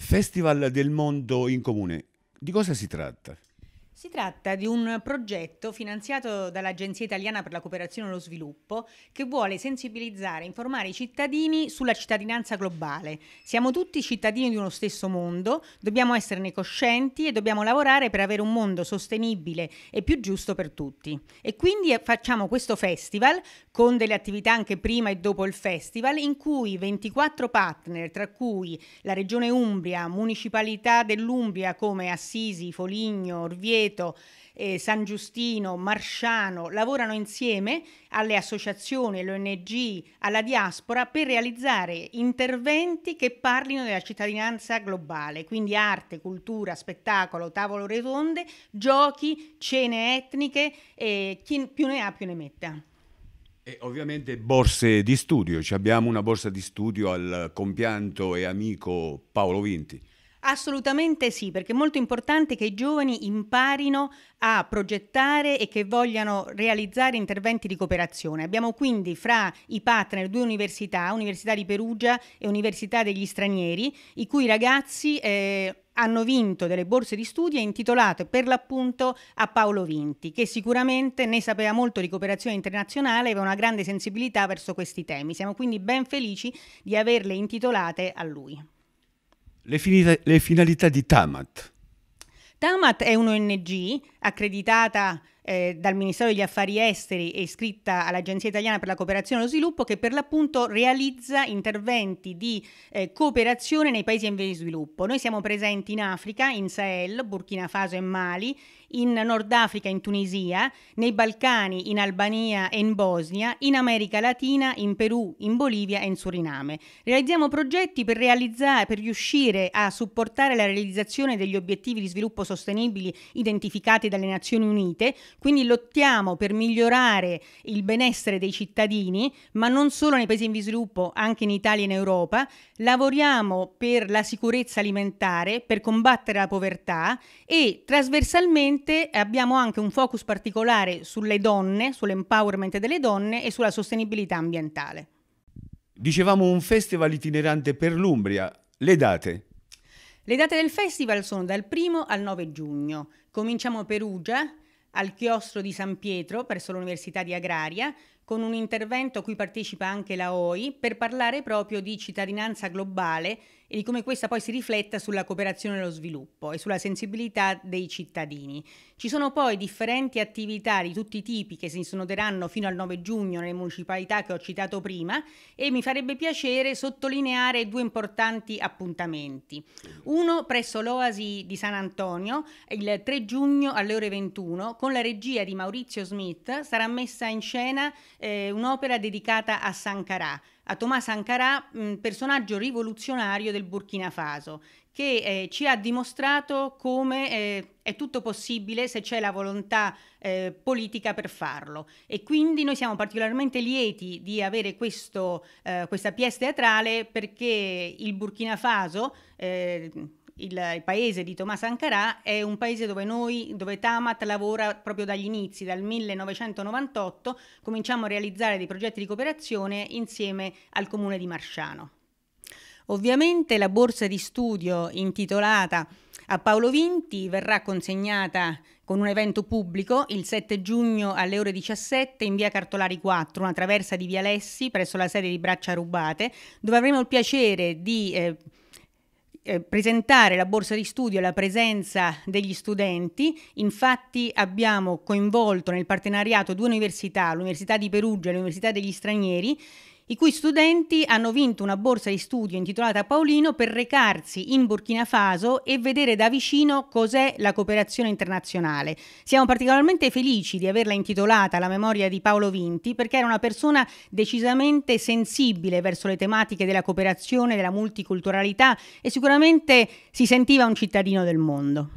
Festival del mondo in comune, di cosa si tratta? Si tratta di un progetto finanziato dall'Agenzia Italiana per la Cooperazione e lo Sviluppo che vuole sensibilizzare e informare i cittadini sulla cittadinanza globale. Siamo tutti cittadini di uno stesso mondo, dobbiamo esserne coscienti e dobbiamo lavorare per avere un mondo sostenibile e più giusto per tutti. E quindi facciamo questo festival con delle attività anche prima e dopo il festival in cui 24 partner, tra cui la Regione Umbria, municipalità dell'Umbria come Assisi, Foligno, Orvieto, Roseto, eh, San Giustino, Marsciano lavorano insieme alle associazioni, alle ONG, alla diaspora per realizzare interventi che parlino della cittadinanza globale, quindi arte, cultura, spettacolo, tavolo rotonde, giochi, cene etniche e chi più ne ha più ne metta. E ovviamente borse di studio, Ci abbiamo una borsa di studio al compianto e amico Paolo Vinti. Assolutamente sì, perché è molto importante che i giovani imparino a progettare e che vogliano realizzare interventi di cooperazione. Abbiamo quindi fra i partner due università, Università di Perugia e Università degli Stranieri, i cui ragazzi... Eh, hanno vinto delle borse di studio intitolate per l'appunto a Paolo Vinti, che sicuramente ne sapeva molto di cooperazione internazionale e aveva una grande sensibilità verso questi temi. Siamo quindi ben felici di averle intitolate a lui. Le, finita, le finalità di Tamat. Tamat è un'ONG accreditata eh, dal Ministero degli Affari Esteri e iscritta all'Agenzia Italiana per la Cooperazione e lo Sviluppo che per l'appunto realizza interventi di eh, cooperazione nei paesi in via di sviluppo. Noi siamo presenti in Africa, in Sahel, Burkina Faso e Mali, in Nord Africa, in Tunisia, nei Balcani, in Albania e in Bosnia, in America Latina, in Perù, in Bolivia e in Suriname. Realizziamo progetti per realizzare, per riuscire a supportare la realizzazione degli obiettivi di sviluppo sostenibili identificati dalle Nazioni Unite, quindi lottiamo per migliorare il benessere dei cittadini, ma non solo nei paesi in via sviluppo, anche in Italia e in Europa. Lavoriamo per la sicurezza alimentare, per combattere la povertà e trasversalmente abbiamo anche un focus particolare sulle donne, sull'empowerment delle donne e sulla sostenibilità ambientale. Dicevamo un festival itinerante per l'Umbria. Le date? Le date del festival sono dal 1 al 9 giugno. Cominciamo a Perugia, al chiostro di San Pietro presso l'Università di Agraria con un intervento a cui partecipa anche la OI per parlare proprio di cittadinanza globale e di come questa poi si rifletta sulla cooperazione e lo sviluppo e sulla sensibilità dei cittadini. Ci sono poi differenti attività di tutti i tipi che si snoderanno fino al 9 giugno nelle municipalità che ho citato prima e mi farebbe piacere sottolineare due importanti appuntamenti. Uno presso l'Oasi di San Antonio il 3 giugno alle ore 21 con la regia di Maurizio Smith sarà messa in scena eh, un'opera dedicata a Sankara, a Thomas Sankara, mh, personaggio rivoluzionario del Burkina Faso, che eh, ci ha dimostrato come eh, è tutto possibile se c'è la volontà eh, politica per farlo. E quindi noi siamo particolarmente lieti di avere questo, eh, questa pièce teatrale perché il Burkina Faso eh, il, il, paese di Thomas Sankara è un paese dove noi, dove Tamat lavora proprio dagli inizi, dal 1998, cominciamo a realizzare dei progetti di cooperazione insieme al comune di Marciano. Ovviamente la borsa di studio intitolata a Paolo Vinti verrà consegnata con un evento pubblico il 7 giugno alle ore 17 in via Cartolari 4, una traversa di via Lessi presso la sede di Braccia Rubate, dove avremo il piacere di... Eh, eh, presentare la borsa di studio e la presenza degli studenti. Infatti abbiamo coinvolto nel partenariato due università, l'Università di Perugia e l'Università degli Stranieri, i cui studenti hanno vinto una borsa di studio intitolata Paolino per recarsi in Burkina Faso e vedere da vicino cos'è la cooperazione internazionale. Siamo particolarmente felici di averla intitolata alla memoria di Paolo Vinti perché era una persona decisamente sensibile verso le tematiche della cooperazione, della multiculturalità e sicuramente si sentiva un cittadino del mondo.